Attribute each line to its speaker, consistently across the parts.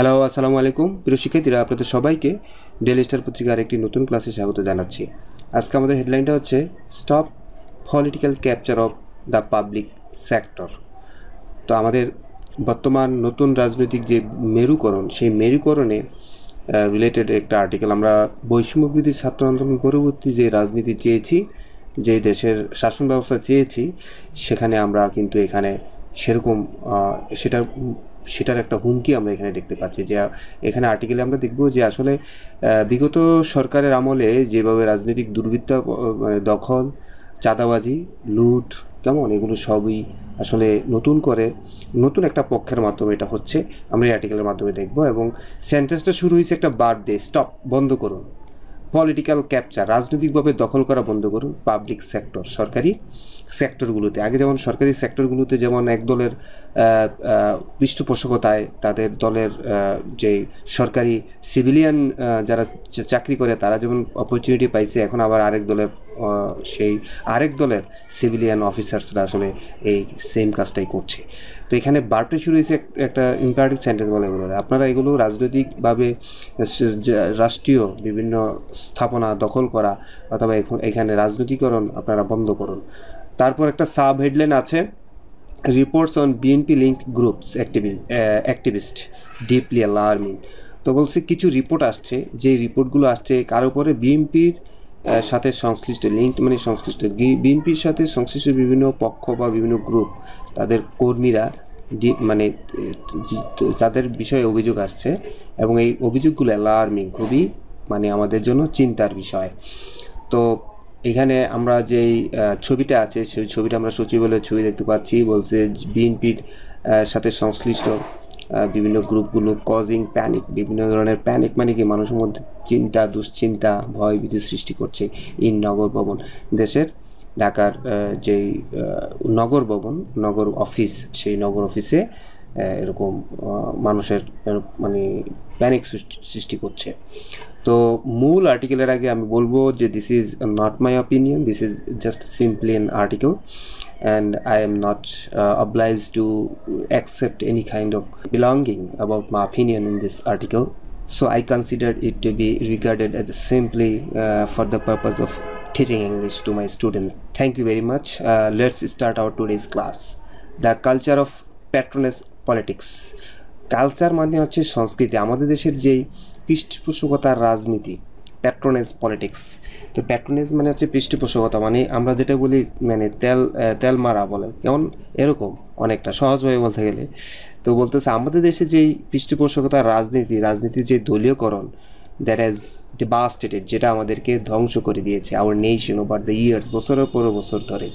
Speaker 1: hello আসসালামু আলাইকুম প্রিয় শিক্ষার্থীরা আপনাদের সবাইকে ডেলি স্টার পত্রিকার একটি নতুন ক্লাসে স্বাগত জানাচ্ছি আজকে আমাদের হেডলাইনটা হচ্ছে stop political capture of the public sector তো আমাদের বর্তমান নতুন রাজনৈতিক যে মেরুকরণ সেই মেরুকরণে রিলেটেড একটা আর্টিকেল আমরা বৈষম্যবিরোধী ছাত্র আন্দোলন পরবর্তী যে রাজনীতি চেয়েছি যে দেশের শাসন ব্যবস্থা চেয়েছি সেখানে আমরা কিন্তু এখানে সেরকম সেটার সেটার একটা হুমকি আমরা এখানে দেখতে পাচ্ছি যে এখানে আর্টিকেলে আমরা দেখব যে আসলে বিগত সরকারের আমলে যেভাবে রাজনৈতিক দুর্বৃত্ত মানে দখল চাঁদাবাজি লুট কেমন এগুলো সবই আসলে নতুন করে নতুন একটা পক্ষের মাধ্যমে এটা হচ্ছে আমরা এই আর্টিকেলের মাধ্যমে দেখব এবং সেন্টেন্সটা শুরু হয়েছে একটা বার্থডে স্টপ বন্ধ করুন পলিটিক্যাল ক্যাপচার রাজনৈতিকভাবে দখল করা বন্ধ করুন পাবলিক সেক্টর সরকারি সেক্টরগুলোতে আগে যেমন সরকারি সেক্টরগুলোতে যেমন এক দলের পৃষ্ঠপোষকতায় তাদের দলের যে সরকারি সিভিলিয়ান যারা চাকরি করে তারা যেমন অপরচুনিটি পাইছে এখন আবার আরেক দলের সেই আরেক দলের সিভিলিয়ান অফিসার্সরা আসলে এই সেম কাজটাই করছে তো এখানে বার্টে শুরু হয়েছে একটা ইম্পারেটিভ সেন্টেন্স বলে এগুলো আপনারা এগুলো রাজনৈতিকভাবে রাষ্ট্রীয় বিভিন্ন স্থাপনা দখল করা অথবা এখানে রাজনৈতিকরণ আপনারা বন্ধ করুন তারপর একটা সাব হেডলাইন আছে reports on BNP link groups activist deeply alarming তো বলছে কিছু রিপোর্ট আসছে যে রিপোর্টগুলো আসছে কার উপরে বিএনপির সাথে সংশ্লিষ্ট লিঙ্ক মানে সংশ্লিষ্ট বিএনপির সাথে সংশ্লিষ্ট বিভিন্ন পক্ষ বা বিভিন্ন গ্রুপ তাদের কর্মীরা মানে তাদের বিষয়ে অভিযোগ আসছে এবং এই অভিযোগগুলো অ্যালার্মিং খুবই মানে আমাদের জন্য চিন্তার বিষয় তো এখানে আমরা যেই ছবিটা আছে সেই ছবিটা আমরা সচিবালয়ের ছবি দেখতে পাচ্ছি বলছে বিএনপির সাথে সংশ্লিষ্ট বিভিন্ন গ্রুপগুলো কজিং প্যানিক বিভিন্ন ধরনের প্যানিক মানে কি মানুষের মধ্যে চিন্তা দুশ্চিন্তা ভয় সৃষ্টি করছে এই নগর ভবন দেশের ঢাকার যেই নগর ভবন নগর অফিস সেই নগর অফিসে এরকম মানুষের মানে প্যানিক সৃষ্টি করছে তো মূল আর্টিকেলের আগে আমি বলবো যে this is not my opinion this is just simply an article and I am not oblige to accept any kind of belonging about my opinion in this article so i consider it to be regarded as simply uh, for the purpose of teaching english to my students thank you very much uh, let's start our today's class the culture of patronage politics culture মানে হচ্ছে সংস্কৃতি আমাদের দেশের যেই পৃষ্ঠপোষকতার রাজনীতি patronage politics তো patronage মানে হচ্ছে পৃষ্ঠপোষকতা মানে আমরা যেটা বলি মানে তেল তেল মারা বলে কেমন এরকম অনেকটা সহজভাবে বলতে গেলে তো বলতেছে আমাদের দেশে যেই পৃষ্ঠপোষকতার রাজনীতি রাজনীতির যে দলীয়করণ দ্যাট হ্যাজ ডিভাস্টেটেড যেটা আমাদেরকে ধ্বংস করে দিয়েছে our nation over the years বছরের পর বছর ধরে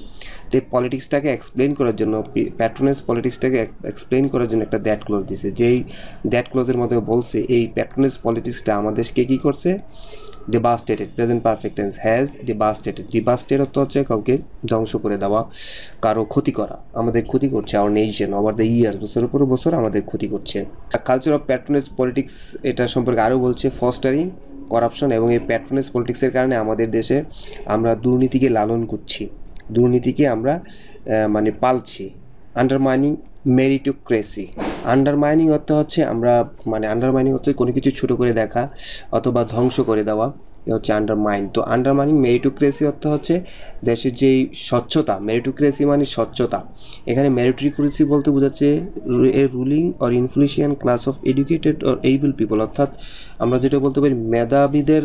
Speaker 1: তো এই পলিটিক্সটাকে এক্সপ্লেন করার জন্য প্যাট্রোনেস পলিটিক্সটাকে এক্সপ্লেন করার জন্য একটা দ্যাট ক্লোজ দিছে যেই দ্যাট ক্লোজের মধ্যে বলছে এই প্যাট্রোনেস পলিটিক্সটা আমাদেরকে কী করছে devastated present perfect tense has devastated devastated অর্থ হচ্ছে কাউকে ধ্বংস করে দেওয়া কারো ক্ষতি করা আমাদের ক্ষতি করছে our nation over the years বছরের পর বছর আমাদের ক্ষতি করছে কালচার অফ প্যাট্রোনেস পলিটিক্স এটা সম্পর্কে আরও বলছে ফস্টারিং করাপশন এবং এই প্যাট্রোনেস পলিটিক্সের কারণে আমাদের দেশে আমরা দুর্নীতিকে লালন করছি দুর্নীতিকে আমরা মানে পালছি আন্ডারমাইনিং মেরিটোক্রেসি আন্ডারমাইনিং অর্থ হচ্ছে আমরা মানে আন্ডারমাইনিং হচ্ছে কোনো কিছু ছোটো করে দেখা অথবা ধ্বংস করে দেওয়া এ হচ্ছে আন্ডারমাইন তো আন্ডারমাইনিং মেরিটোক্রেসি অর্থ হচ্ছে দেশের যেই স্বচ্ছতা মেরিটোক্রেসি মানে স্বচ্ছতা এখানে মেরিটোক্রেসি বলতে বোঝাচ্ছে a ruling or influential class of educated or able people অর্থাৎ আমরা যেটা বলতে পারি মেধাবীদের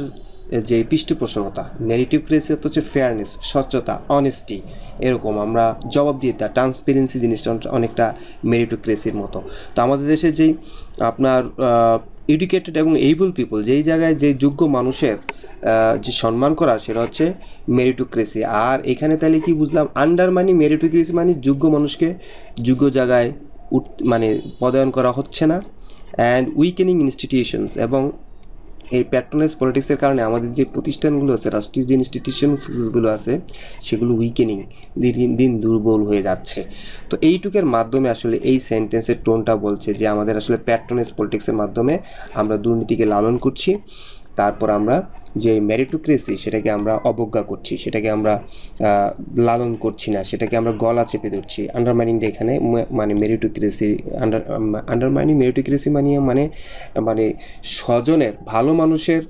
Speaker 1: যে পৃষ্ঠপোষকতা নেগেটিভ ক্রেসিয়ত হচ্ছে ফেয়ারনেস স্বচ্ছতা অনেস্টি এরকম আমরা জবাব দেওয়া ট্রান্সপেরেন্সি জিনিসটা অনেকটা মেরিটোক্রেসির মতো তো আমাদের দেশে যেই আপনার এডুকেটেড এবং এইবল পিপল যেই জায়গায় যে যোগ্য মানুষের যে সম্মান করা সেটা হচ্ছে মেরিটোক্রেসি আর এখানে তাহলে কি বুঝলাম আন্ডার মানি মেরিটোক্রেসি মানে যোগ্য মানুষকে যোগ্য জায়গায় মানে পদায়ন করা হচ্ছে না অ্যান্ড উইকেনিং ইনস্টিটিউশনস এবং এই প্যাট্রোনাইজ পলিটিক্সের কারণে আমাদের যে প্রতিষ্ঠানগুলো আছে রাষ্ট্রীয় যে ইনস্টিটিউশনসগুলো আছে সেগুলো উইকেনিং দিন দিন দুর্বল হয়ে যাচ্ছে তো এইটুকের মাধ্যমে আসলে এই সেন্টেন্সের টোনটা বলছে যে আমাদের আসলে প্যাট্রোনাইজ পলিটিক্সের মাধ্যমে আমরা দুর্নীতিকে লালন করছি তারপর আমরা যে মেরিটোক্রেসি সেটাকে আমরা অবজ্ঞা করছি সেটাকে আমরা লালন করছি না সেটাকে আমরা গলা চেপে ধরছি আন্ডারমাইনিংটা এখানে মানে মেরিটোক্রেসি আন্ডার আন্ডারমাইনিং মেরিটোক্রেসি মানিয়ে মানে মানে স্বজনের ভালো মানুষের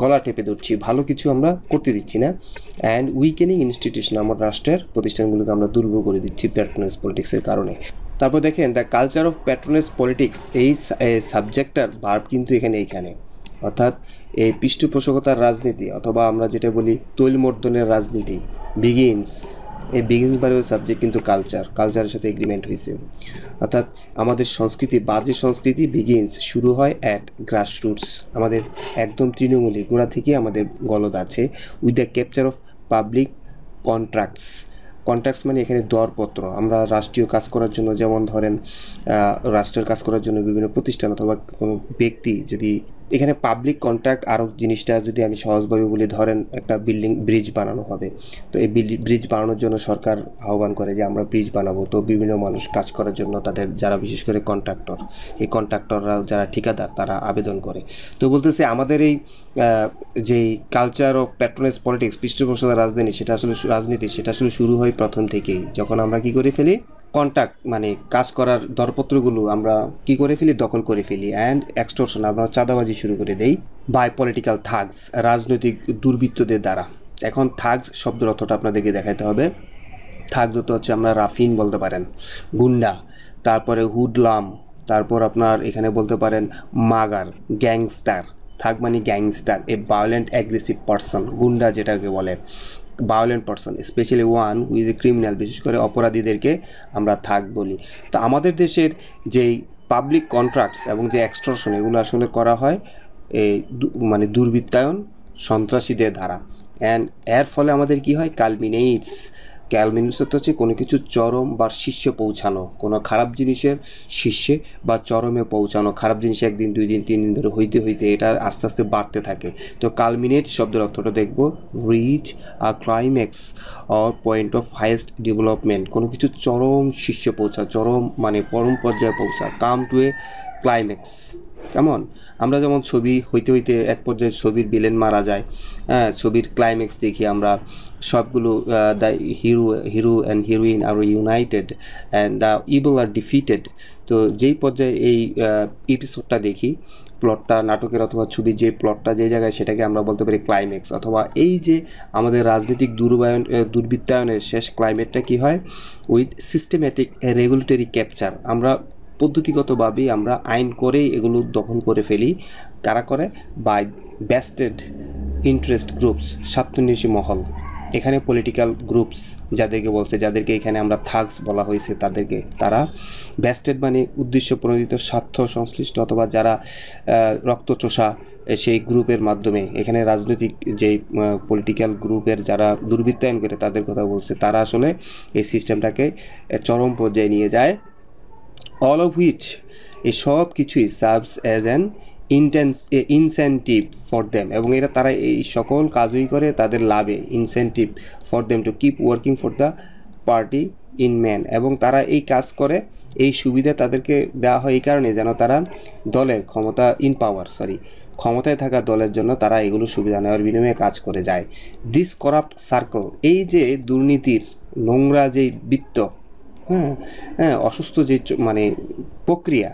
Speaker 1: গলা টেপে ধরছি ভালো কিছু আমরা করতে দিচ্ছি না অ্যান্ড উইকেনিং ইনস্টিটিউশন আমার রাষ্ট্রের প্রতিষ্ঠানগুলোকে আমরা দুর্বল করে দিচ্ছি প্যাট্রোনাইজ পলিটিক্সের কারণে তারপর দেখেন the culture of patronise politics এই সাবজেক্টটার বার্ব কিন্তু এখানে এইখানে অর্থাৎ এই পৃষ্ঠপোষকতার রাজনীতি অথবা আমরা যেটা বলি তৈলমর্দনের রাজনীতি বিগিনস এই বিগিনস বারেও সাবজেক্ট কিন্তু কালচার কালচারের সাথে এগ্রিমেন্ট হয়েছে অর্থাৎ আমাদের সংস্কৃতি বাজে সংস্কৃতি বিগিনস শুরু হয় অ্যাট গ্রাস রুটস আমাদের একদম তৃণমূলী গোড়া থেকে আমাদের গলদ আছে with the capture of public contracts contracts মানে এখানে দরপত্র আমরা রাষ্ট্রীয় কাজ করার জন্য যেমন ধরেন রাষ্ট্রের কাজ করার জন্য বিভিন্ন প্রতিষ্ঠান অথবা কোনো ব্যক্তি যদি এখানে পাবলিক কন্ট্রাক্ট আরও জিনিসটা যদি আমি সহজভাবে বলি ধরেন একটা বিল্ডিং ব্রিজ বানানো হবে তো এই ব্রিজ বানানোর জন্য সরকার আহ্বান করে যে আমরা ব্রিজ বানাবো তো বিভিন্ন মানুষ কাজ করার জন্য তাদের যারা বিশেষ করে কন্ট্রাক্টর এই কন্ট্রাক্টররা যারা ঠিকাদার তারা আবেদন করে তো বলতেছে আমাদের এই যে কালচার অফ প্যাট্রোনেস পলিটিক্স পৃষ্ঠপোষণ রাজধানী সেটা আসলে রাজনীতি সেটা আসলে শুরু হয় প্রথম থেকেই যখন আমরা কি করে ফেলি কন্ট্যাক্ট মানে কাজ করার দরপত্রগুলো আমরা কি করে ফেলি দখল করে ফেলি অ্যান্ড এক্সটোরশন আমরা চাঁদাবাজি শুরু করে দেই বাই পলিটিক্যাল থাগস রাজনৈতিক দুর্বৃত্তদের দ্বারা এখন থাগস শব্দের অর্থটা আপনাদেরকে দেখাতে হবে থাগস তো হচ্ছে আমরা রাফিন বলতে পারেন গুন্ডা তারপরে হুডলাম তারপর আপনার এখানে বলতে পারেন মাগার গ্যাংস্টার থাক মানে gangster a violent aggressive person গুন্ডা যেটাকে বলে violent person specially one with a criminal বিশেষ করে অপরাধীদেরকে আমরা থাক বলি তো আমাদের দেশের যেই পাবলিক কন্ট্রাক্টস এবং যে এক্সট্রশন এগুলো আসলে করা হয় এই মানে দুর্বৃত্তায়ন সন্ত্রাসীদের দ্বারা অ্যান্ড এর ফলে আমাদের কি হয় কালমিনেইটস অর্থ হচ্ছে কোনো কিছু চরম বা শীর্ষে পৌঁছানো কোনো খারাপ জিনিসের শীর্ষে বা চরমে পৌঁছানো খারাপ জিনিস একদিন দুই দিন তিন দিন ধরে হইতে হইতে এটা আস্তে আস্তে বাড়তে থাকে তো কালমিনেট শব্দের অর্থটা দেখব reach a climax or point of highest development কোনো কিছু চরম শীর্ষে পৌঁছা চরম মানে পরম পর্যায়ে পৌঁছা কাম টু এ ক্লাইম্যাক্স কেমন আমরা যেমন ছবি হইতে হইতে এক পর্যায়ে ছবির বিলেন মারা যায় হ্যাঁ ছবির ক্লাইম্যাক্স দেখি আমরা সবগুলো the hero hero and heroine are united and the evil are defeated তো যেই পর্যায়ে এই এপিসোডটা দেখি প্লটটা নাটকের অথবা ছবির যে প্লটটা যে জায়গায় সেটাকে আমরা বলতে পারি ক্লাইম্যাক্স অথবা এই যে আমাদের রাজনৈতিক দুর্বায়ন দুর্বৃত্তায়নের শেষ ক্লাইমেটটা কি হয় উইথ সিস্টেম্যাটিক রেগুলেটরি ক্যাপচার আমরা পদ্ধতিগতভাবেই আমরা আইন করে এগুলো দখল করে ফেলি কারা করে বাই ব্যাস্টেড ইন্টারেস্ট গ্রুপস স্বার্থন্বেষী মহল এখানে পলিটিক্যাল গ্রুপস যাদেরকে বলছে যাদেরকে এখানে আমরা থাগস বলা হয়েছে তাদেরকে তারা ব্যাস্টেড মানে উদ্দেশ্য প্রণোদিত স্বার্থ সংশ্লিষ্ট অথবা যারা রক্তচোষা সেই গ্রুপের মাধ্যমে এখানে রাজনৈতিক যে পলিটিক্যাল গ্রুপের যারা দুর্বৃত্তায়ন করে তাদের কথা বলছে তারা আসলে এই সিস্টেমটাকে চরম পর্যায়ে নিয়ে যায় অল অফ হুইচ এই সব কিছুই serves as an intense incentive for them এবং এরা তারা এই সকল কাজই করে তাদের লাভে incentive for them to keep working for the party in man এবং তারা এই কাজ করে এই সুবিধা তাদেরকে দেওয়া হয় এই কারণে যেন তারা দলের ক্ষমতা ইন পাওয়ার সরি ক্ষমতায় থাকা দলের জন্য তারা এগুলো সুবিধা নেওয়ার বিনিময়ে কাজ করে যায় দিস করাপ্ট সার্কেল এই যে দুর্নীতির নোংরা যে বৃত্ত হ্যাঁ হ্যাঁ অসুস্থ যে মানে প্রক্রিয়া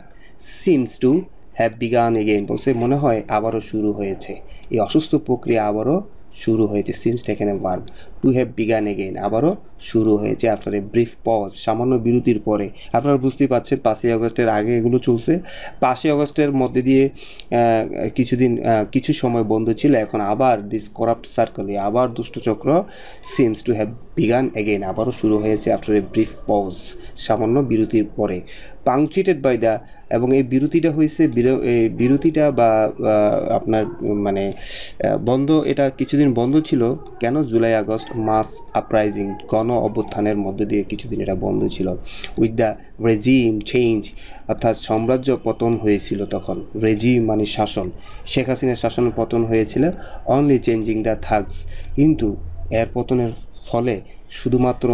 Speaker 1: seems to have begun again বলছে মনে হয় আবারও শুরু হয়েছে এই অসুস্থ প্রক্রিয়া আবারও শুরু হয়েছে সিমসটা এখানে verb to have begun again আবারও শুরু হয়েছে আফটার এ ব্রিফ পজ সামান্য বিরতির পরে আপনারা বুঝতেই পারছেন পাঁচই আগস্টের আগে এগুলো চলছে পাঁচই অগস্টের মধ্যে দিয়ে কিছুদিন কিছু সময় বন্ধ ছিল এখন আবার দিস করাপ্ট সার্কেলে আবার দুষ্টচক্র seems to have begun again আবারও শুরু হয়েছে আফটার এ ব্রিফ পজ সামান্য বিরতির পরে পাংচুয়েটেড বাই দ্য এবং এই বিরতিটা হয়েছে বিরতিটা বা আপনার মানে বন্ধ এটা কিছুদিন বন্ধ ছিল কেন জুলাই আগস্ট মাস আপ্রাইজিং গণ অভ্যুত্থানের মধ্য দিয়ে কিছুদিন এটা বন্ধ ছিল উইথ দ্য রেজিম চেঞ্জ অর্থাৎ সাম্রাজ্য পতন হয়েছিল তখন রেজিম মানে শাসন শেখ হাসিনার শাসন পতন হয়েছিল অনলি চেঞ্জিং দ্য থাগস কিন্তু এর পতনের ফলে শুধুমাত্র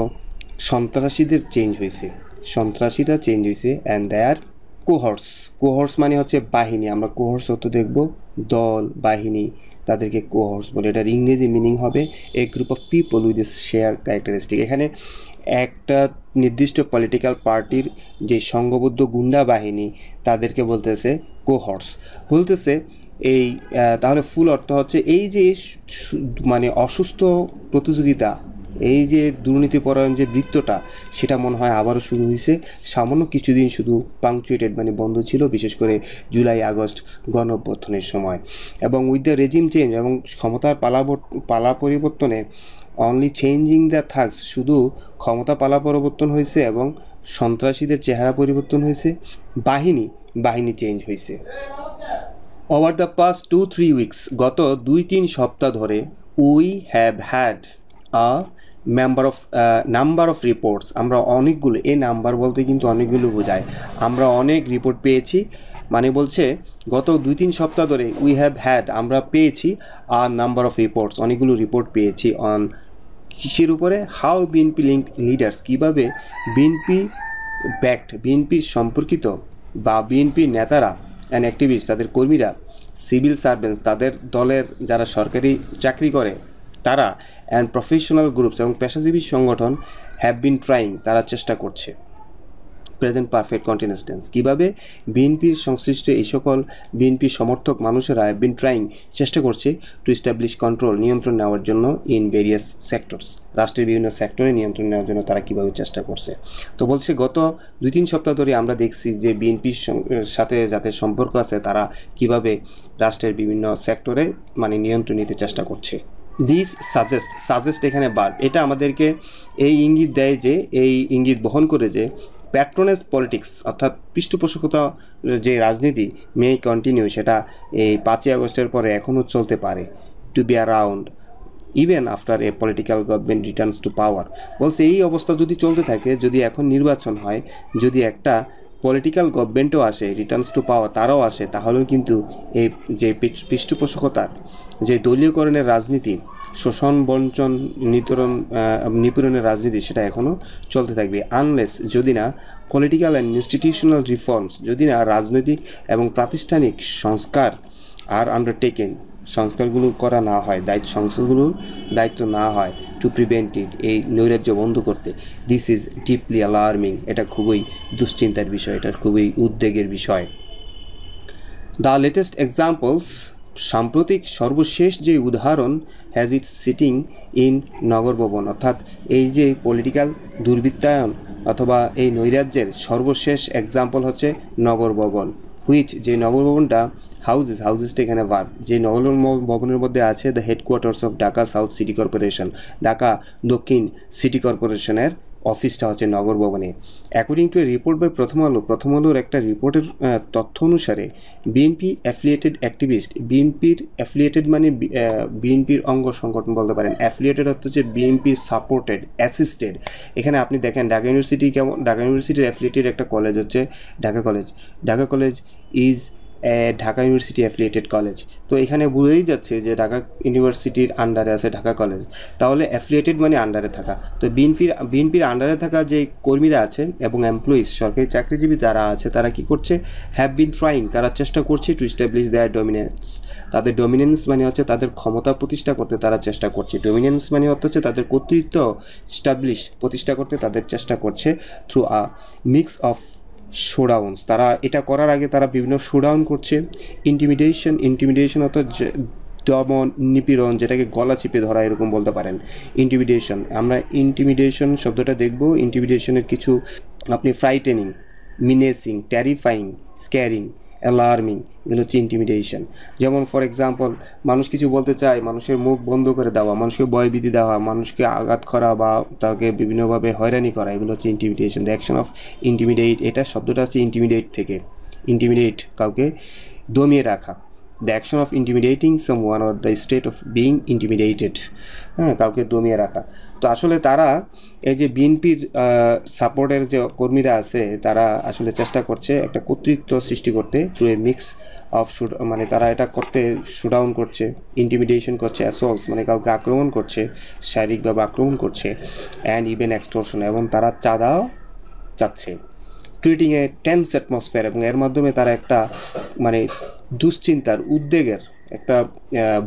Speaker 1: সন্ত্রাসীদের চেঞ্জ হয়েছে সন্ত্রাসীরা চেঞ্জ হয়েছে অ্যান্ড দে আর কোহর্স কোহর্স মানে হচ্ছে বাহিনী আমরা কোহর্স হতো দেখব দল বাহিনী তাদেরকে কোহর্স বলে এটার ইংরেজি মিনিং হবে a group of people with share characteristic এখানে একটা নির্দিষ্ট পলিটিক্যাল পার্টির যে সংঘবদ্ধ গুন্ডা বাহিনী তাদেরকে বলতেছে কোহর্স বলতেছে এই তাহলে ফুল অর্থ হচ্ছে এই যে মানে অসুস্থ প্রতিযোগিতা এই যে দুর্নীতিপরায়ণ যে বৃত্তটা সেটা মনে হয় আবারও শুরু হয়েছে সামান্য কিছুদিন শুধু পাংচুয়েটেড মানে বন্ধ ছিল বিশেষ করে জুলাই আগস্ট গণঅভ্যর্থনের সময় এবং উইথ দ্য রেজিম চেঞ্জ এবং ক্ষমতার পালা পালা পরিবর্তনে অনলি চেঞ্জিং দ্য থাকস শুধু ক্ষমতা পালা পরিবর্তন হয়েছে এবং সন্ত্রাসীদের চেহারা পরিবর্তন হয়েছে বাহিনী বাহিনী চেঞ্জ হয়েছে over the past two three weeks গত দুই তিন সপ্তাহ ধরে we have had a member of number of reports আমরা অনেকগুলো এই নাম্বার বলতে কিন্তু অনেকগুলো বোঝায় আমরা অনেক রিপোর্ট পেয়েছি মানে বলছে গত দুই তিন সপ্তাহ ধরে উই হ্যাভ হ্যাড আমরা পেয়েছি আর নাম্বার অফ রিপোর্টস অনেকগুলো রিপোর্ট পেয়েছি অন কৃষির উপরে হাউ বিএনপি লিঙ্ক লিডার্স কীভাবে বিএনপি ব্যাক্ট বিএনপির সম্পর্কিত বা বিএনপির নেতারা অ্যান্ড অ্যাক্টিভিস্ট তাদের কর্মীরা সিভিল সার্ভেন্টস তাদের দলের যারা সরকারি চাকরি করে তারা অ্যান্ড প্রফেশনাল গ্রুপস এবং পেশাজীবী সংগঠন হ্যাভ বিন ট্রাইং তারা চেষ্টা করছে প্রেজেন্ট পারফেক্ট কন্টিনিউস কীভাবে বিএনপির সংশ্লিষ্ট এই সকল বিএনপি সমর্থক মানুষেরা বিন ট্রাইং চেষ্টা করছে টু ইস্টাবলিশ কন্ট্রোল নিয়ন্ত্রণ নেওয়ার জন্য ইন ভেরিয়াস সেক্টরস রাষ্ট্রের বিভিন্ন সেক্টরে নিয়ন্ত্রণ নেওয়ার জন্য তারা কীভাবে চেষ্টা করছে তো বলছে গত দুই তিন সপ্তাহ ধরে আমরা দেখছি যে বিএনপির সাথে যাতে সম্পর্ক আছে তারা কীভাবে রাষ্ট্রের বিভিন্ন সেক্টরে মানে নিয়ন্ত্রণ নিতে চেষ্টা করছে দিস সাজেস্ট সাজেস্ট এখানে বার এটা আমাদেরকে এই ইঙ্গিত দেয় যে এই ইঙ্গিত বহন করে যে প্যাট্রোনেস পলিটিক্স অর্থাৎ পৃষ্ঠপোষকতা যে রাজনীতি মে কন্টিনিউ সেটা এই পাঁচই আগস্টের পরে এখনও চলতে পারে to be around even after a political government returns to power বলছে এই অবস্থা যদি চলতে থাকে যদি এখন নির্বাচন হয় যদি একটা পলিটিক্যাল গভর্নমেন্টও আসে রিটার্নস টু পাওয়ার তারাও আসে তাহলেও কিন্তু এই যে পৃষ্ঠপোষকতার যে দলীয়করণের রাজনীতি শোষণ বঞ্চন নিতরণ নিপীড়নের রাজনীতি সেটা এখনও চলতে থাকবে আনলেস যদি না পলিটিক্যাল অ্যান্ড ইনস্টিটিউশনাল রিফর্মস যদি না রাজনৈতিক এবং প্রাতিষ্ঠানিক সংস্কার আর আন্ডারটেকেন সংস্কারগুলো করা না হয় দায়িত্ব সংস্কারগুলোর দায়িত্ব না হয় টু প্রিভেন্ট ইট এই নৈরাজ্য বন্ধ করতে দিস ইজ ডিপলি অ্যালার্মিং এটা খুবই দুশ্চিন্তার বিষয় এটা খুবই উদ্বেগের বিষয় দ্য লেটেস্ট এক্সাম্পলস সাম্প্রতিক সর্বশেষ যে উদাহরণ has it sitting in Nagar Bhaban অর্থাৎ এই যে পলিটিক্যাল দুর্বৃত্তায়ন অথবা এই নৈরাজ্যের সর্বশেষ এক্সাম্পল হচ্ছে নগর ভবন হুইচ যে নগর ভবনটা হাউজেস হাউজেসটা এখানে ভার্ব যে নগর ভবনের মধ্যে আছে the headquarters of Dhaka south city corporation Dhaka দক্ষিণ সিটি কর্পোরেশনের অফিসটা হচ্ছে নগর ভবনে according to a report by Prothom Alo প্রথম আলোর একটা রিপোর্টের তথ্য অনুসারে বিএনপি অ্যাফিলিয়েটেড অ্যাক্টিভিস্ট বিএনপির অ্যাফিলিয়েটেড মানে বিএনপির অঙ্গ সংগঠন বলতে পারেন অ্যাফিলিয়েটেড হচ্ছে বিএনপি সাপোর্টেড অ্যাসিস্টেড এখানে আপনি দেখেন ঢাকা ইউনিভার্সিটি কেমন ঢাকা ইউনিভার্সিটির অ্যাফিলিয়েটেড একটা কলেজ হচ্ছে Dhaka college Dhaka college is Dhaka university affiliated college তো এখানে বুঝেই যাচ্ছে যে ঢাকা ইউনিভার্সিটির আন্ডারে আছে ঢাকা কলেজ তাহলে অ্যাফিলিয়েটেড মানে আন্ডারে থাকা তো বিএনপির বিএনপির আন্ডারে থাকা যে কর্মীরা আছে এবং এমপ্লয়িজ সরকারি চাকরিজীবী যারা আছে তারা কি করছে হ্যাভ বিন ট্রাইং তারা চেষ্টা করছে টু ইস্টাবলিশ দেয়ার ডমিনেন্স তাদের ডমিনেন্স মানে হচ্ছে তাদের ক্ষমতা প্রতিষ্ঠা করতে তারা চেষ্টা করছে ডমিনেন্স মানে হচ্ছে তাদের কর্তৃত্ব স্টাবলিশ প্রতিষ্ঠা করতে তাদের চেষ্টা করছে through a mix of showdowns তারা এটা করার আগে তারা বিভিন্ন শোডাউন করছে ইন্টিমিডিয়েশন ইন্টিমিডিয়েশন অর্থাৎ দমন নিপীড়ন যেটাকে গলা চিপে ধরা এরকম বলতে পারেন ইন্টিমিডিয়েশন আমরা ইন্টিমিডিয়েশন শব্দটা দেখব ইন্টিমিডিয়েশনের কিছু আপনি ফ্রাইটেনিং মিনেসিং ট্যারিফাইং স্ক্যারিং অ্যালার্মিং এগুলো হচ্ছে ইন্টিমিডিয়েশন যেমন ফর এক্সাম্পল মানুষ কিছু বলতে চায় মানুষের মুখ বন্ধ করে দেওয়া মানুষকে ভয়ভীতি দেওয়া মানুষকে আঘাত করা বা তাকে বিভিন্নভাবে হয়রানি করা এগুলো হচ্ছে intimidation the action of intimidate এটা শব্দটা হচ্ছে ইন্টিমিডিয়েট থেকে ইন্টিমিডিয়েট কাউকে দমিয়ে রাখা the action of intimidating someone or the state of being intimidated হ্যাঁ কাউকে দমিয়ে রাখা তো আসলে তারা এই যে বিএনপির সাপোর্টের যে কর্মীরা আছে তারা আসলে চেষ্টা করছে একটা কর্তৃত্ব সৃষ্টি করতে to a mix of shoot মানে তারা এটা করতে শুডাউন করছে ইন্টিমিডিয়েশন করছে অ্যাসলস মানে কাউকে আক্রমণ করছে শারীরিকভাবে আক্রমণ করছে অ্যান্ড ইভেন এক্সটোরশন এবং তারা চাঁদাও চাচ্ছে ক্রিয়েটিং এ টেন্স অ্যাটমসফিয়ার এবং এর মাধ্যমে তারা একটা মানে দুশ্চিন্তার উদ্বেগের একটা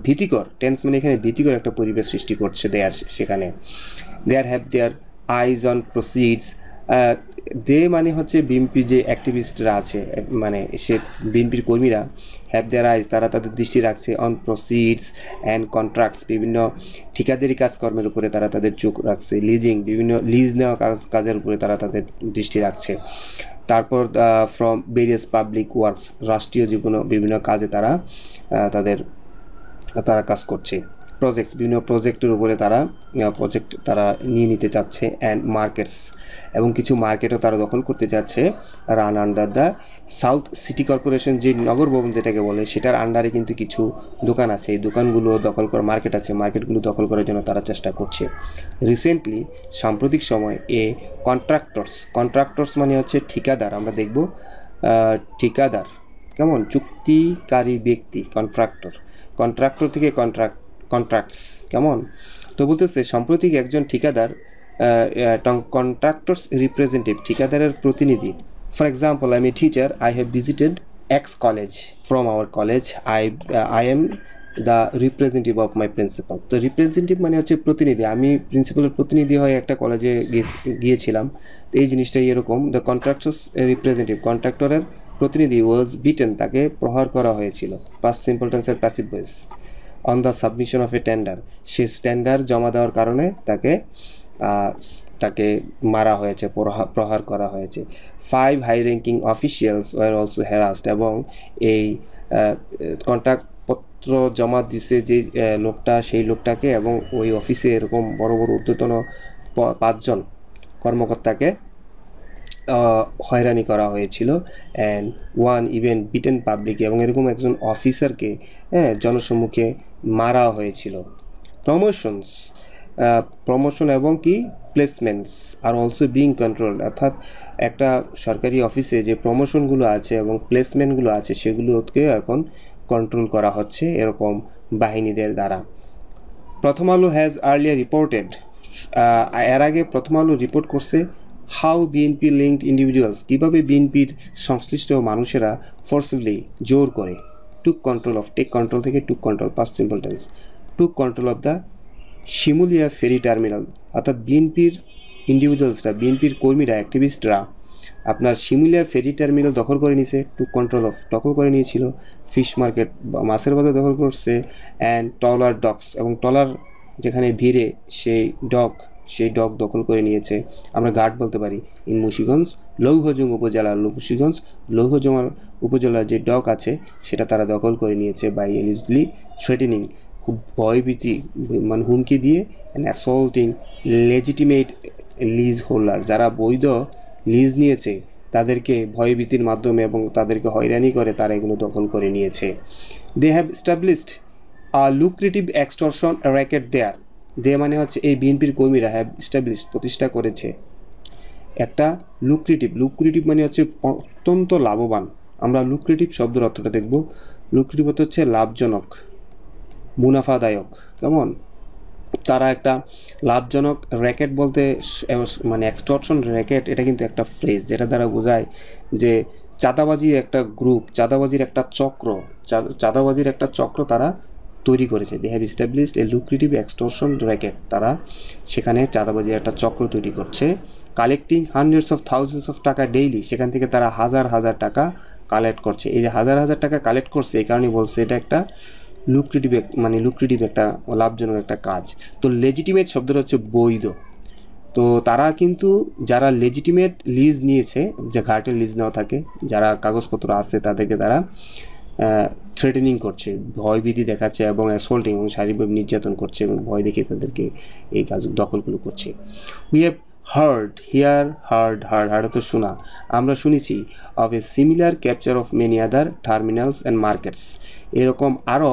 Speaker 1: ভীতিকর টেন্স মানে এখানে ভীতিকর একটা পরিবেশ সৃষ্টি করছে দেয়ার সেখানে there have their eyes on proceeds they মানে হচ্ছে বিএনপি যে অ্যাক্টিভিস্টরা আছে মানে সে বিএনপির কর্মীরা হ্যাভ দেয়ার আইস তারা তাদের দৃষ্টি রাখছে অন প্রসিডস অ্যান্ড কন্ট্রাক্টস বিভিন্ন ঠিকাদারি কাজকর্মের উপরে তারা তাদের চোখ রাখছে লিজিং বিভিন্ন লিজ নেওয়া কাজ কাজের উপরে তারা তাদের দৃষ্টি রাখছে তারপর ফ্রম ভেরিয়াস পাবলিক ওয়ার্কস রাষ্ট্রীয় যে কোনো বিভিন্ন কাজে তারা তাদের তারা কাজ করছে প্রজেক্টস বিভিন্ন প্রজেক্টের উপরে তারা প্রজেক্ট তারা নিয়ে নিতে চাচ্ছে অ্যান্ড মার্কেটস এবং কিছু মার্কেটও তারা দখল করতে চাচ্ছে run under the south city corporation যে নগর ভবন যেটাকে বলে সেটার আন্ডারে কিন্তু কিছু দোকান আছে এই দোকানগুলো দখল করা মার্কেট আছে মার্কেটগুলো দখল করার জন্য তারা চেষ্টা করছে রিসেন্টলি সাম্প্রতিক সময় এ কন্ট্রাক্টরস কন্ট্রাক্টরস মানে হচ্ছে ঠিকাদার আমরা দেখব ঠিকাদার কেমন চুক্তিকারী ব্যক্তি কন্ট্রাক্টর কন্ট্রাক্টর থেকে কন্ট্রাক্ট কন্ট্রাক্টস কেমন তো বলতেছে সাম্প্রতিক একজন ঠিকাদার কন্ট্রাক্টর্স রিপ্রেজেন্টেটিভ ঠিকাদারের প্রতিনিধি for example I am a teacher I have visited X college from our college I I am the representative of my principal তো রিপ্রেজেন্টেটিভ মানে হচ্ছে প্রতিনিধি আমি প্রিন্সিপালের প্রতিনিধি হয়ে একটা কলেজে গিয়েছিলাম তো এই জিনিসটাই এরকম দ্য কন্ট্রাক্টর্স রিপ্রেজেন্টেটিভ কন্ট্রাক্টরের প্রতিনিধি ওয়াজ বিটেন তাকে প্রহার করা হয়েছিল পাস্ট সিম্পল টেন্সের passive voice on the submission of a tender সে টেন্ডার জমা দেওয়ার কারণে তাকে তাকে মারা হয়েছে প্রহার করা হয়েছে five high ranking officials were also harassed এবং এই কন্ট্রাক্ট পত্র জমা দিছে যে লোকটা সেই লোকটাকে এবং ওই অফিসে এরকম বড় বড় উদ্যতন পাঁচজন কর্মকর্তাকে হয়রানি করা হয়েছিল and one even beaten public এবং এরকম একজন অফিসারকে হ্যাঁ জনসম্মুখে মারা হয়েছিল প্রমোশনস প্রমোশন এবং key placements are also being control অর্থাৎ একটা সরকারি অফিসে যে প্রমোশনগুলো আছে এবং প্লেসমেন্টগুলো আছে সেগুলোকেও এখন কন্ট্রোল করা হচ্ছে এরকম বাহিনীদের দ্বারা প্রথম আলো হ্যাজ আর্লিয়ার রিপোর্টেড এর আগে প্রথম আলো রিপোর্ট করছে হাউ বিএনপি লিঙ্কড ইন্ডিভিজুয়ালস কীভাবে বিএনপির সংশ্লিষ্ট মানুষেরা ফোর্সিভলি জোর করে took control of take control থেকে took control past simple tense took control of the Shimulia ferry terminal অর্থাৎ বিএনপির ইন্ডিভিজুয়ালসরা বিএনপির কর্মীরা অ্যাক্টিভিস্টরা আপনার শিমুলিয়া ফেরি টার্মিনাল দখল করে নিয়েছে টুক কন্ট্রোল অফ দখল করে নিয়েছিল ফিশ মার্কেট বা মাছের বাজার দখল করছে অ্যান্ড টলার ডগস এবং টলার যেখানে ভিড়ে সেই ডগ সেই ডক দখল করে নিয়েছে আমরা গার্ড বলতে পারি ইন মুশিগঞ্জ লৌহজং উপজেলা মুশিগঞ্জ লৌহজং উপজেলার যে ডক আছে সেটা তারা দখল করে নিয়েছে বাই এলিজলি থ্রেটেনিং ভয়ভীতি মানে হুমকি দিয়ে and assaulting legitimate lease holder যারা বৈধ লিজ নিয়েছে তাদেরকে ভয়ভীতির মাধ্যমে এবং তাদেরকে হয়রানি করে তারা এগুলো দখল করে নিয়েছে they have established a lucrative extortion racket there they মানে হচ্ছে এই বিএনপির কর্মীরা হ্যাভ স্টাবলিশ প্রতিষ্ঠা করেছে একটা লুক্রিটিভ লুক্রিটিভ মানে হচ্ছে অত্যন্ত লাভবান আমরা লুক্রিটিভ শব্দের অর্থটা দেখব লুক্রিটিভ অর্থ হচ্ছে লাভজনক মুনাফাদায়ক কেমন তারা একটা লাভজনক র্যাকেট বলতে মানে এক্সটর্শন র্যাকেট এটা কিন্তু একটা ফ্রেজ যেটা দ্বারা বোঝায় যে চাঁদাবাজির একটা গ্রুপ চাঁদাবাজির একটা চক্র চাঁদাবাজির একটা চক্র তারা তৈরি করেছে they have established a lucrative extortion racket তারা সেখানে চাঁদাবাজির একটা চক্র তৈরি করছে collecting hundreds of thousands of taka daily সেখান থেকে তারা হাজার হাজার টাকা কালেক্ট করছে এই যে হাজার হাজার টাকা কালেক্ট করছে এই কারণে বলছে এটা একটা লুক্রিটিভ মানে লুক্রিটিভ একটা লাভজনক একটা কাজ তো লেজিটিমেট শব্দটা হচ্ছে বৈধ তো তারা কিন্তু যারা লেজিটিমেট লিজ নিয়েছে যে ঘাটের লিজ নেওয়া থাকে যারা কাগজপত্র আছে তাদেরকে তারা থ্রেটেনিং করছে ভয়ভীতি দেখাচ্ছে এবং অ্যাসল্ট এবং শারীরিকভাবে নির্যাতন করছে এবং ভয় দেখিয়ে তাদেরকে এই কাজ দখলগুলো করছে we have heard here heard heard heard তো শোনা আমরা শুনেছি of a similar capture of many other terminals and markets এরকম আরও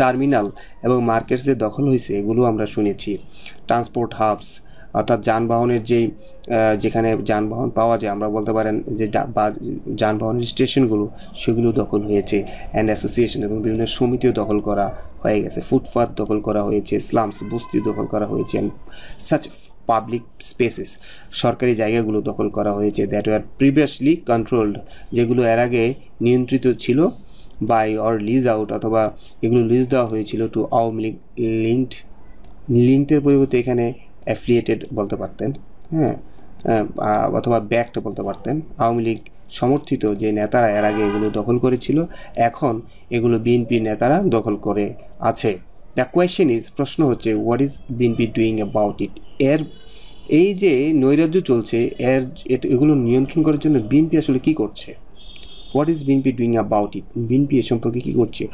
Speaker 1: টার্মিনাল এবং মার্কেটসে দখল হয়েছে এগুলো আমরা শুনেছি ট্রান্সপোর্ট হাবস অর্থাৎ যানবাহনের যেই যেখানে যানবাহন পাওয়া যায় আমরা বলতে পারেন যে যানবাহনের স্টেশনগুলো সেগুলো দখল হয়েছে অ্যান্ড অ্যাসোসিয়েশন এবং বিভিন্ন সমিতিও দখল করা হয়ে গেছে ফুটপাথ দখল করা হয়েছে স্লামস বস্তি দখল করা হয়েছে সাচ পাবলিক স্পেসেস সরকারি জায়গাগুলো দখল করা হয়েছে দ্যাট ওয়ার প্রিভিয়াসলি কন্ট্রোলড যেগুলো এর আগে নিয়ন্ত্রিত ছিল বাই অর লিজ আউট অথবা এগুলো লিজ দেওয়া হয়েছিল টু আওয়ামী লীগ লিঙ্কড লিঙ্কের পরিবর্তে এখানে অ্যাফিলিয়েটেড বলতে পারতেন হ্যাঁ অথবা ব্যাক্ট বলতে পারতেন আওয়ামী লীগ সমর্থিত যে নেতারা এর আগে এগুলো দখল করেছিল এখন এগুলো বিএনপি নেতারা দখল করে আছে দ্য কোয়েশ্চেন ইজ প্রশ্ন হচ্ছে what is BNP doing about it এর এই যে নৈরাজ্য চলছে এর এগুলো নিয়ন্ত্রণ করার জন্য বিএনপি আসলে কি করছে what is BNP doing about it BNP এ সম্পর্কে কী করছে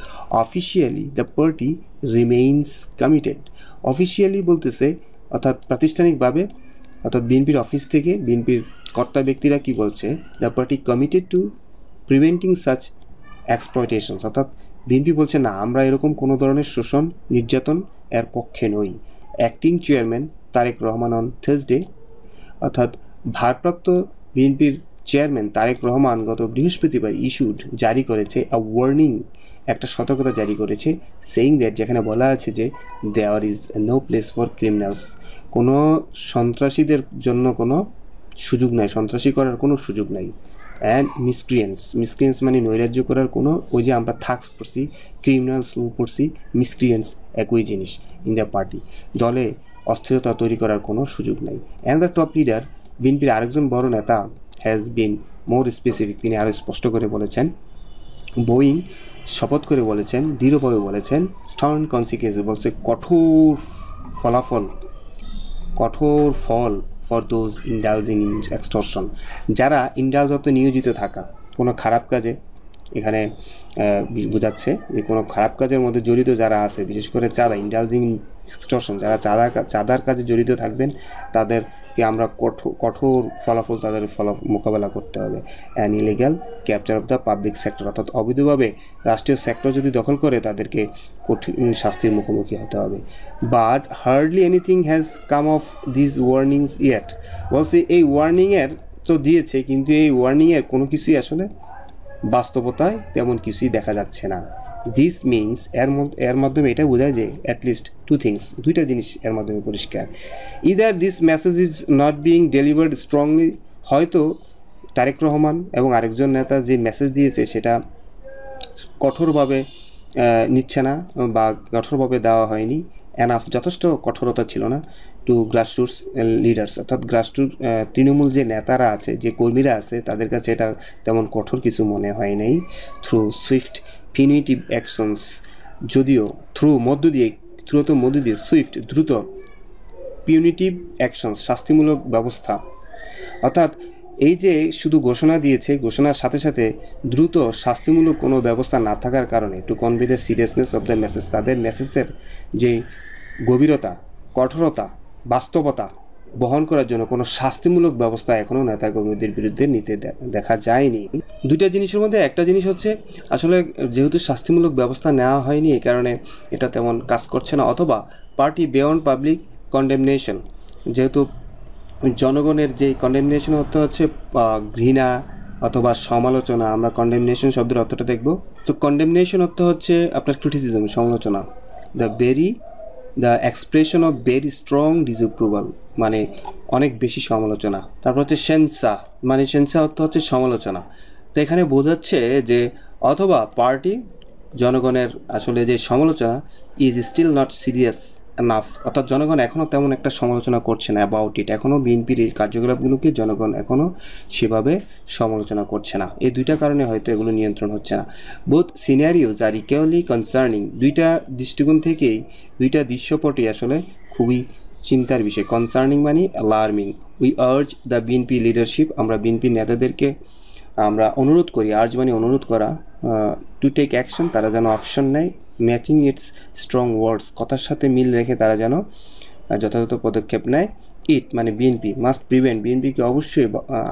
Speaker 1: officially the party remains committed officially বলতেছে অর্থাৎ প্রাতিষ্ঠানিকভাবে অর্থাৎ বিএনপির অফিস থেকে বিএনপির কর্তা ব্যক্তিরা কি বলছে the party committed to preventing such exploitations অর্থাৎ বিএনপি বলছে না আমরা এরকম কোনো ধরনের শোষণ নির্যাতন এর পক্ষে নই acting chairman Tarique Rahman on Thursday অর্থাৎ ভারপ্রাপ্ত বিএনপির চেয়ারম্যান তারেক রহমান গত বৃহস্পতিবার ইস্যুড জারি করেছে আ ওয়ার্নিং একটা সতর্কতা জারি করেছে সেইং দ্যাট যেখানে বলা আছে যে there is no place for criminals কোনো সন্ত্রাসীদের জন্য কোনো সুযোগ নাই সন্ত্রাসী করার কোনো সুযোগ নাই অ্যান্ড মিসক্রিয়েন্স মিসক্রিয়েন্স মানে নৈরাজ্য করার কোনো ওই যে আমরা থাকস পড়ছি ক্রিমিনালস পড়ছি মিসক্রিয়েন্স একই জিনিস ইন দ্য পার্টি দলে অস্থিরতা তৈরি করার কোনো সুযোগ নাই অ্যান্ড দ্য টপ লিডার বিএনপির আরেকজন বড় নেতা হ্যাজ বিন মোর স্পেসিফিক তিনি আরও স্পষ্ট করে বলেছেন বোয়িং শপথ করে বলেছেন দৃঢ়ভাবে বলেছেন স্টার্ন কনসিকেন্স বলছে কঠোর ফলাফল কঠোর ফল for those indulging in extortion যারা ইন্ডালজত নিয়োজিত থাকা কোনো খারাপ কাজে এখানে বোঝাচ্ছে যে কোনো খারাপ কাজের মধ্যে জড়িত যারা আছে বিশেষ করে চাঁদা ইন্ডালজিং এক্সটর্শন যারা চাঁদা চাঁদার কাজে জড়িত থাকবেন তাদের কি আমরা কঠোর কঠোর ফলাফল তাদের ফলা মোকাবেলা করতে হবে an illegal capture of the public sector অর্থাৎ অবৈধভাবে রাষ্ট্রীয় সেক্টর যদি দখল করে তাদেরকে কঠিন শাস্তির মুখোমুখি হতে হবে but hardly anything has come of this warnings yet বলছি এই ওয়ার্নিংয়ের তো দিয়েছে কিন্তু এই ওয়ার্নিংয়ের কোনো কিছুই আসলে বাস্তবতায় তেমন কিছুই দেখা যাচ্ছে না দিস মিনস এর এর মাধ্যমে এটা বোঝায় যে অ্যাটলিস্ট টু থিংস দুইটা জিনিস এর মাধ্যমে পরিষ্কার either this message is not being delivered strongly হয়তো তারেক রহমান এবং আরেকজন নেতা যে মেসেজ দিয়েছে সেটা কঠোরভাবে নিচ্ছে না বা কঠোরভাবে দেওয়া হয়নি এনাফ যথেষ্ট কঠোরতা ছিল না টু গ্রাসরুটস লিডার্স অর্থাৎ গ্রাসরুট uh, তৃণমূল যে নেতারা আছে যে কর্মীরা আছে তাদের কাছে এটা তেমন কঠোর কিছু মনে হয় নাই থ্রু সুইফট ফিনিটিভ অ্যাকশনস যদিও থ্রু মধ্য দিয়ে দ্রুত মধ্য দিয়ে সুইফট দ্রুত পিউনিটিভ অ্যাকশন শাস্তিমূলক ব্যবস্থা অর্থাৎ এই যে শুধু ঘোষণা দিয়েছে ঘোষণার সাথে সাথে দ্রুত শাস্তিমূলক কোনো ব্যবস্থা না থাকার কারণে to convey the seriousness of the message তাদের মেসেজের যে গভীরতা কঠোরতা বাস্তবতা বহন করার জন্য কোনো শাস্তিমূলক ব্যবস্থা এখনও কর্মীদের বিরুদ্ধে নিতে দেখা যায়নি দুইটা জিনিসের মধ্যে একটা জিনিস হচ্ছে আসলে যেহেতু শাস্তিমূলক ব্যবস্থা নেওয়া হয়নি এ কারণে এটা তেমন কাজ করছে না অথবা পার্টি বিয়ন্ড পাবলিক কন্ডেমনেশন যেহেতু জনগণের যে কন্ডেমনেশন অর্থ হচ্ছে ঘৃণা অথবা সমালোচনা আমরা কন্ডেমনেশন শব্দের অর্থটা দেখব তো কন্ডেমনেশন অর্থ হচ্ছে আপনার ক্রিটিসিজম সমালোচনা the very the expression of very strong disapproval মানে অনেক বেশি সমালোচনা তারপর হচ্ছে সেন্সা মানে সেন্সা অর্থ হচ্ছে সমালোচনা তো এখানে বোঝাচ্ছে যে অথবা পার্টি জনগণের আসলে যে সমালোচনা is still not serious enough অর্থাৎ জনগণ এখনও তেমন একটা সমালোচনা করছে না অ্যাবাউট ইট এখনও বিএনপির এই কার্যকলাপগুলোকে জনগণ এখনও সেভাবে সমালোচনা করছে না এই দুইটা কারণে হয়তো এগুলো নিয়ন্ত্রণ হচ্ছে না বোধ সিনারিওজ আর ইকুয়ালি কনসার্নিং দুইটা দৃষ্টিকোণ থেকেই দুইটা দৃশ্যপটই আসলে খুবই চিন্তার বিষয় কনসার্নিং মানে alarming we urge the BNP leadership আমরা বিএনপি নেতাদেরকে আমরা অনুরোধ করি আর্জ মানে অনুরোধ করা টু টেক অ্যাকশন তারা যেন অ্যাকশন নেয় ম্যাচিং ইটস স্ট্রং ওয়ার্ডস কথার সাথে মিল রেখে তারা যেন যথাযথ পদক্ষেপ নেয় ইট মানে বিএনপি মাস্ট প্রিভেন্ট বিএনপিকে অবশ্যই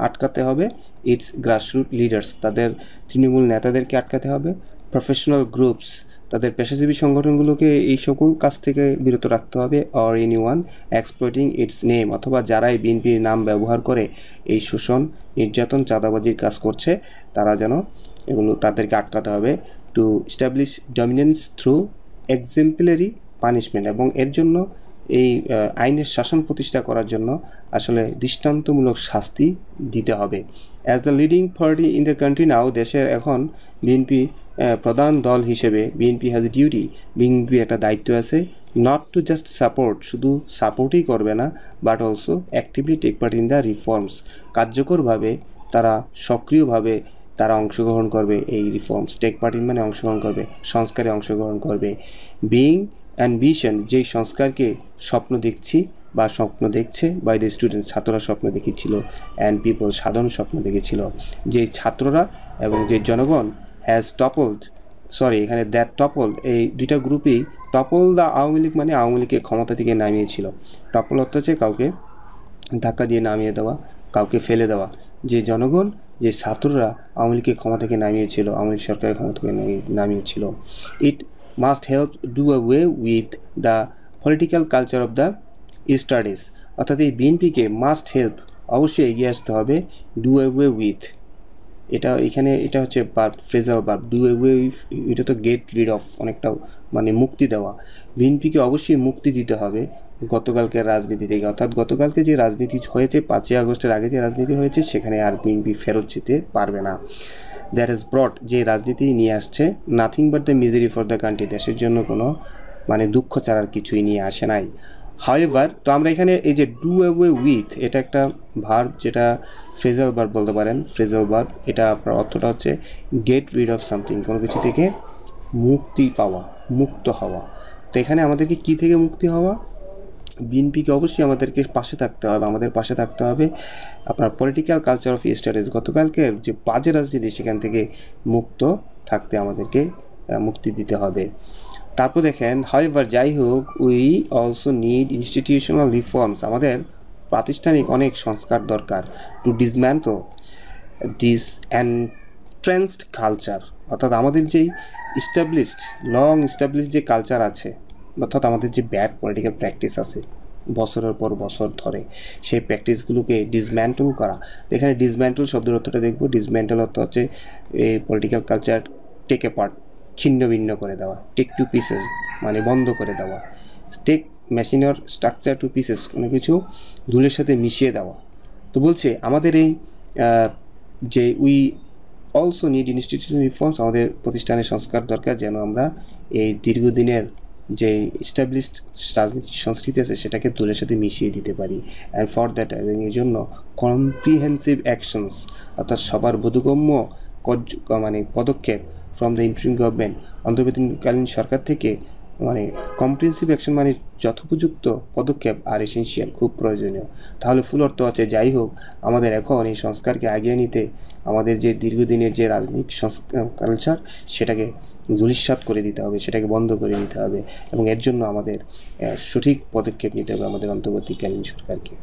Speaker 1: আটকাতে হবে ইটস গ্রাসরুট লিডার্স তাদের তৃণমূল নেতাদেরকে আটকাতে হবে প্রফেশনাল গ্রুপস তাদের পেশাজীবী সংগঠনগুলোকে এই সকল কাজ থেকে বিরত রাখতে হবে or anyone exploiting its name অথবা যারাই বিএনপির নাম ব্যবহার করে এই শোষণ নির্যাতন চাঁদাবাজির কাজ করছে তারা যেন এগুলো তাদেরকে আটকাতে হবে to establish dominance through exemplary punishment এবং এর জন্য এই আইনের শাসন প্রতিষ্ঠা করার জন্য আসলে দৃষ্টান্তমূলক শাস্তি দিতে হবে as the leading party in the country now দেশের এখন বিএনপি প্রধান দল হিসেবে বিএনপি হ্যাজ ডিউটি বিএনপি একটা দায়িত্ব আছে নট টু জাস্ট সাপোর্ট শুধু সাপোর্টই করবে না but also actively take part in the reforms কার্যকরভাবে তারা সক্রিয়ভাবে তারা অংশগ্রহণ করবে এই রিফর্মস টেক পার্টি মানে অংশগ্রহণ করবে সংস্কারে অংশগ্রহণ করবে বিইং ভিশন যেই সংস্কারকে স্বপ্ন দেখছি বা স্বপ্ন দেখছে বাই দ্য স্টুডেন্ট ছাত্ররা স্বপ্ন দেখেছিল অ্যান্ড পিপল সাধারণ স্বপ্ন দেখেছিল যে ছাত্ররা এবং যে জনগণ হ্যাজ টপলড সরি এখানে দ্যাট টপল এই দুইটা গ্রুপই টপল দ্য আওয়ামী লীগ মানে আওয়ামী লীগকে ক্ষমতা থেকে নামিয়েছিল টপল অর্থ হচ্ছে কাউকে ধাক্কা দিয়ে নামিয়ে দেওয়া কাউকে ফেলে দেওয়া যে জনগণ যে ছাত্ররা আওয়ামী লীগকে ক্ষমা থেকে নামিয়েছিল আওয়ামী লীগ সরকারের ক্ষমা থেকে নামিয়েছিল it must help do away with the political culture of the studies অর্থাৎ এই বিএনপিকে মাস্ট হেল্প অবশ্যই এগিয়ে আসতে হবে ডু ওয়ে উইথ এটা এখানে এটা হচ্ছে verb phrasal verb do away এটা তো গেট রিড অফ অনেকটা মানে মুক্তি দেওয়া বিএনপিকে অবশ্যই মুক্তি দিতে হবে গতকালকের রাজনীতি থেকে অর্থাৎ গতকালকে যে রাজনীতি হয়েছে পাঁচই আগস্টের আগে যে রাজনীতি হয়েছে সেখানে আর বিএনপি ফেরত যেতে পারবে না দ্যাট ইজ ব্রড যে রাজনীতি নিয়ে আসছে nothing but the misery for the country দেশের জন্য কোনো মানে দুঃখ ছাড়ার কিছুই নিয়ে আসে নাই হাওয়েভার তো আমরা এখানে এই যে ডু অ্যাওয়ে উইথ এটা একটা ভার্ব যেটা ফ্রেজাল ভার্ব বলতে পারেন ফ্রেজাল ভার্ব এটা আপনার অর্থটা হচ্ছে গেট রিড অফ সামথিং কোনো কিছু থেকে মুক্তি পাওয়া মুক্ত হওয়া তো এখানে আমাদেরকে কী থেকে মুক্তি হওয়া বিএনপিকে অবশ্যই আমাদেরকে পাশে থাকতে হবে আমাদের পাশে থাকতে হবে আপনার পলিটিক্যাল কালচার অফ স্টাডিজ গতকালকে যে বাজে রাজনীতি সেখান থেকে মুক্ত থাকতে আমাদেরকে মুক্তি দিতে হবে তারপর দেখেন এভার যাই হোক we also need institutional reforms আমাদের প্রাতিষ্ঠানিক অনেক সংস্কার দরকার to dismantle this entrenched culture অর্থাৎ আমাদের যেই ইস্টাবলিশড লং ইস্টাবলিশড যে কালচার আছে অর্থাৎ আমাদের যে ব্যাড পলিটিক্যাল প্র্যাকটিস আছে বছরের পর বছর ধরে সেই প্র্যাকটিসগুলোকে ডিসম্যান্টল করা এখানে ডিসম্যান্টল শব্দের অর্থটা দেখবো ডিসম্যান্টল অর্থ হচ্ছে এই পলিটিক্যাল কালচার টেকে পার্ট ছিন্ন ভিন্ন করে দেওয়া টেক টু পিসেস মানে বন্ধ করে দেওয়া টেক মেশিনের স্ট্রাকচার টু পিসেস কোনো কিছু ধুলের সাথে মিশিয়ে দেওয়া তো বলছে আমাদের এই যে we also need institution reforms আমাদের প্রতিষ্ঠানের সংস্কার দরকার যেন আমরা এই দীর্ঘদিনের যে ইস্টাবলিশড রাজনীতির সংস্কৃতি আছে সেটাকে দূরের সাথে মিশিয়ে দিতে পারি অ্যান্ড ফর দ্যাট এবং এই জন্য কম্প্রিহেন্সিভ অ্যাকশনস অর্থাৎ সবার বোধগম্য মানে পদক্ষেপ ফ্রম দ্য ইন্টারিম গভর্নমেন্ট অন্তর্বর্তীকালীন সরকার থেকে মানে কম্প্রিহেন্সিভ অ্যাকশন মানে যথোপযুক্ত পদক্ষেপ আর এসেন্সিয়াল খুব প্রয়োজনীয় তাহলে ফুল অর্থ আছে যাই হোক আমাদের এখন এই সংস্কারকে আগিয়ে নিতে আমাদের যে দীর্ঘদিনের যে রাজনৈতিক সংস্কার কালচার সেটাকে দুলিশ্বাত করে দিতে হবে সেটাকে বন্ধ করে দিতে হবে এবং এর জন্য আমাদের সঠিক পদক্ষেপ নিতে হবে আমাদের অন্তর্বর্তীকালীন সরকারকে